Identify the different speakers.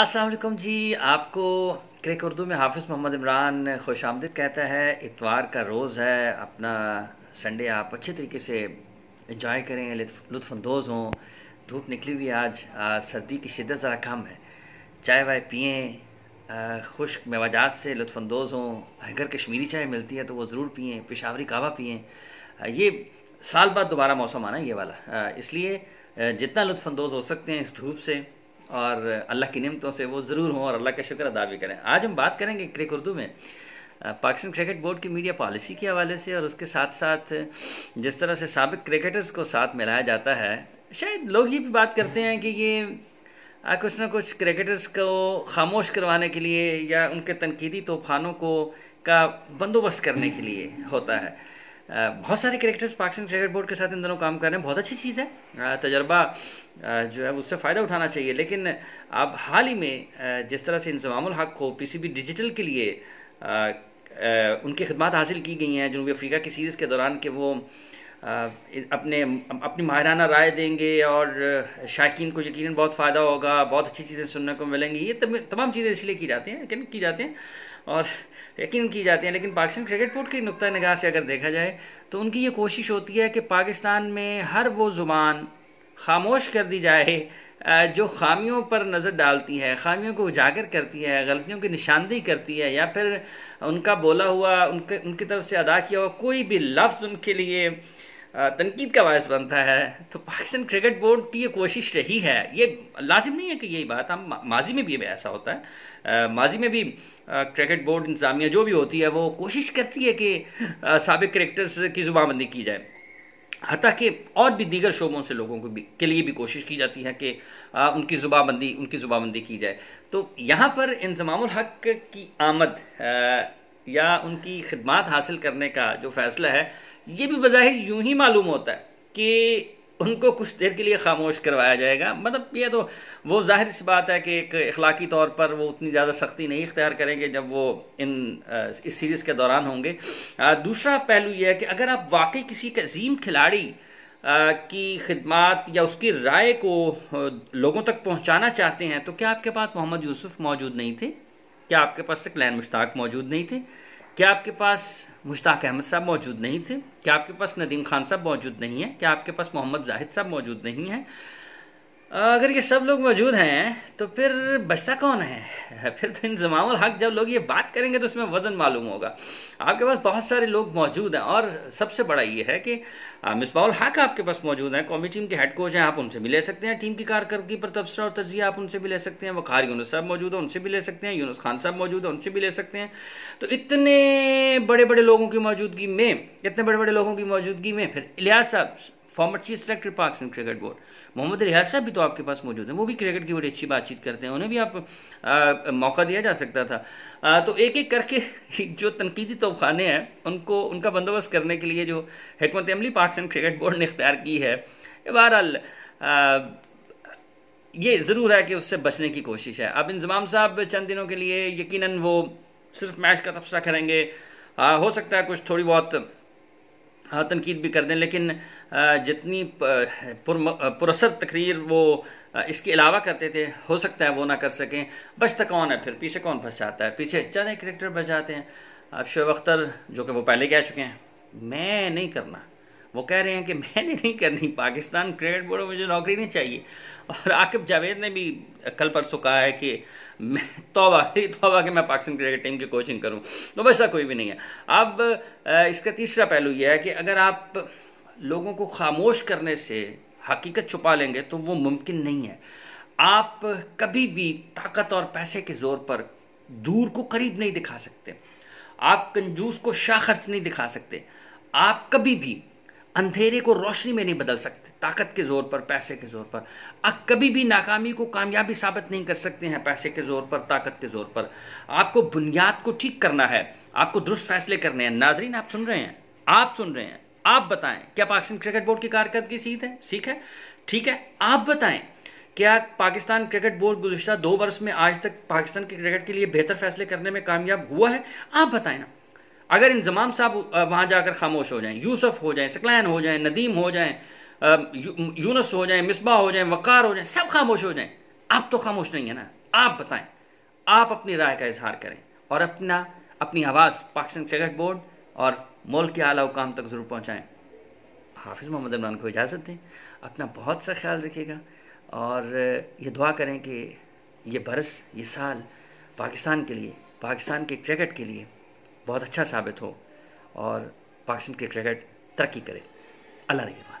Speaker 1: असलम जी आपको क्रिक उर्दू में हाफिज़ मोहम्मद इमरान खुश आमदद कहता है इतवार का रोज़ है अपना संडे आप अच्छे तरीके से इंजॉय करें लुफानंदोज़ हों धूप निकली हुई आज आ, सर्दी की शिदत ज़रा कम है चाय वाय पिए खुश मेवाजात से लुफानंदोज़ हों अगर कश्मीरी चाय मिलती है तो वो ज़रूर पिए पेशावरी कहवा पिए ये साल बाद दोबारा मौसम आना ये वाला इसलिए जितना लुफानंदोज़ हो सकते हैं इस धूप से और अल्लाह की नमतों से वो ज़रूर हों और अल्लाह का शुक्र अदा भी करें आज हम बात करेंगे क्रिक उर्दू में पाकिस्तान क्रिकेट बोर्ड की मीडिया पॉलिसी के हवाले से और उसके साथ साथ जिस तरह से सबक क्रिकेटर्स को साथ मिलाया जाता है शायद लोग ये भी बात करते हैं कि ये कुछ ना कुछ क्रिकेटर्स को खामोश करवाने के लिए या उनके तनकीदी तूफानों को का बंदोबस्त करने के लिए होता है बहुत सारे करेक्टर्स पाकिस्तान क्रिकेट बोर्ड के साथ इन दोनों काम कर रहे हैं बहुत अच्छी चीज़ है तजर्बा जो है उससे फ़ायदा उठाना चाहिए लेकिन अब हाल ही में जिस तरह से इंजमाम हक को पीसीबी डिजिटल के लिए उनकी खदमात हासिल की गई हैं जनूबी अफ्रीका की सीरीज़ के दौरान कि वो अपने अपनी माहराना राय देंगे और शायकीन को यकीन बहुत फ़ायदा होगा बहुत अच्छी चीज़ें सुनने को मिलेंगी ये तमाम चीज़ें इसलिए की जाती हैं लेकिन की जाती हैं और यकीन की जाती हैं लेकिन पाकिस्तान क्रिकेट बोर्ड की नुक़ नगाह से अगर देखा जाए तो उनकी ये कोशिश होती है कि पाकिस्तान में हर वो ज़ुबान खामोश कर दी जाए जो खामियों पर नज़र डालती है खामियों को उजागर करती है गलतियों की निशानदेही करती है या फिर उनका बोला हुआ उनके उनकी तरफ से अदा किया हुआ कोई भी लफ्ज़ उनके लिए तनकीद का बायस बनता है तो पाकिस्तान क्रिकेट बोर्ड की ये कोशिश रही है ये लाजिम नहीं है कि यही बात हम माजी में भी ऐसा होता है माजी में भी क्रिकेट बोर्ड इंतज़ामिया जो भी होती है वो कोशिश करती है कि सबक क्रिकेटर्स की जुबाबंदी की जाए हत्या के और भी दीगर शोबों से लोगों को भी के लिए भी कोशिश की जाती है कि आ, उनकी जुबाबंदी उनकी जुबाबंदी की जाए तो यहाँ पर इंजमाम हक की आमद आ, या उनकी खदमात हासिल करने का जो फ़ैसला है ये भी बज़ाहिर यूं ही मालूम होता है कि उनको कुछ देर के लिए खामोश करवाया जाएगा मतलब ये तो वो जाहिर सी बात है कि एक अखलाकी तौर पर वो उतनी ज़्यादा सख्ती नहीं इख्तियार करेंगे जब वो इन इस सीरीज़ के दौरान होंगे दूसरा पहलू यह है कि अगर आप वाकई किसी के अजीम खिलाड़ी की खदमात या उसकी राय को लोगों तक पहुंचाना चाहते हैं तो क्या आपके पास मोहम्मद यूसुफ मौजूद नहीं थे क्या आपके पास सकलैन मुश्ताक मौजूद नहीं थे क्या आपके पास मुश्ताक अहमद साहब मौजूद नहीं थे क्या आपके पास नदीम खान साहब मौजूद नहीं है क्या आपके पास मोहम्मद जाहिद साहब मौजूद नहीं है अगर ये सब लोग मौजूद हैं तो फिर बचता कौन है फिर तो इंजमाम हक जब लोग ये बात करेंगे तो उसमें वज़न मालूम होगा आपके पास बहुत सारे लोग मौजूद हैं और सबसे बड़ा ये है कि मिसबाउल हक आपके पास मौजूद हैं कौमी टीम के हेड कोच हैं आप उनसे भी ले सकते हैं टीम की कारकर्दगी पर तबसरा और तजिया आप उनसे भी ले सकते हैं वखार यूनुस साहब मौजूद हैं उनसे भी ले सकते हैं यूनुस खान साहब मौजूद हैं उनसे भी ले सकते हैं तो इतने बड़े बड़े लोगों की मौजूदगी में इतने बड़े बड़े लोगों की मौजूदगी में फिर इलियास साहब former chief selector Pakistan cricket board Mohammad Riaz साहब भी तो आपके पास मौजूद हैं वो भी क्रिकेट की बड़ी अच्छी बातचीत करते हैं उन्हें भी आप आ, मौका दिया जा सकता था आ, तो एक एक करके जो तनकीदी तोफ़ाने हैं उनको उनका बंदोबस्त करने के लिए जो हमत अमली पाकिस्तान क्रिकेट बोर्ड ने इख्तियार की है बहरहाल ये ज़रूर है कि उससे बचने की कोशिश है अब इंजमाम साहब चंद दिनों के लिए यकीनन वो सिर्फ मैच का तबसरा करेंगे आ, हो सकता है कुछ थोड़ी बहुत हाँ, तनकीद भी कर दें लेकिन जितनी पुरसर तकरीर वो इसके अलावा करते थे हो सकता है वो ना कर सकें बचता कौन है फिर पीछे कौन फंस जाता है पीछे चंद करेक्टर बच जाते हैं अब शोब अख्तर जो कि वो पहले कह चुके हैं मैं नहीं करना वो कह रहे हैं कि मैंने नहीं करनी पाकिस्तान क्रिकेट बोर्ड में मुझे नौकरी नहीं चाहिए और आकिब जावेद ने भी कल परसों कहा है कि मैं तोबा ही तोबा कि मैं पाकिस्तान क्रिकेट टीम की कोचिंग करूं तो वैसा कोई भी नहीं है अब इसका तीसरा पहलू यह है कि अगर आप लोगों को खामोश करने से हकीकत छुपा लेंगे तो वो मुमकिन नहीं है आप कभी भी ताकत और पैसे के ज़ोर पर दूर को करीब नहीं दिखा सकते आप कंजूस को शाह खर्च नहीं दिखा सकते आप कभी भी अंधेरे को रोशनी में नहीं बदल सकते ताकत के ज़ोर पर पैसे के ज़ोर पर आप कभी भी नाकामी को कामयाबी साबित नहीं कर सकते हैं पैसे के ज़ोर पर ताकत के ज़ोर पर आपको बुनियाद को ठीक करना है आपको दुरुस्त फैसले करने हैं नाजरीन आप सुन रहे हैं आप सुन रहे हैं आप बताएं क्या पाकिस्तान क्रिकेट बोर्ड की कारकर्दगी सीख है सीख है ठीक है आप बताएं क्या पाकिस्तान क्रिकेट बोर्ड गुजशत दो वर्ष में आज तक पाकिस्तान के क्रिकेट के लिए बेहतर फैसले करने में कामयाब हुआ है आप बताएं ना अगर इंजमाम साहब वहाँ जाकर खामोश हो जाएं यूसुफ हो जाएं सकलैन हो जाएं नदीम हो जाएं यूनस हो जाएं मिसबा हो जाएं वक़ार हो जाएं सब खामोश हो जाएं आप तो खामोश नहीं है ना आप बताएं आप अपनी राय का इजहार करें और अपना अपनी आवाज़ पाकिस्तान क्रिकेट बोर्ड और मुल्क के आला हुकाम तक ज़रूर पहुँचाएँ हाफिज़ मोहम्मद इमरान को इजाज़त दें अपना बहुत सा ख्याल रखिएगा और ये दुआ करें कि ये बरस ये साल पाकिस्तान के लिए पाकिस्तान के क्रिकेट के लिए बहुत अच्छा साबित हो और पाकिस्तान की क्रिकेट तरक्की करे अल्लाह रही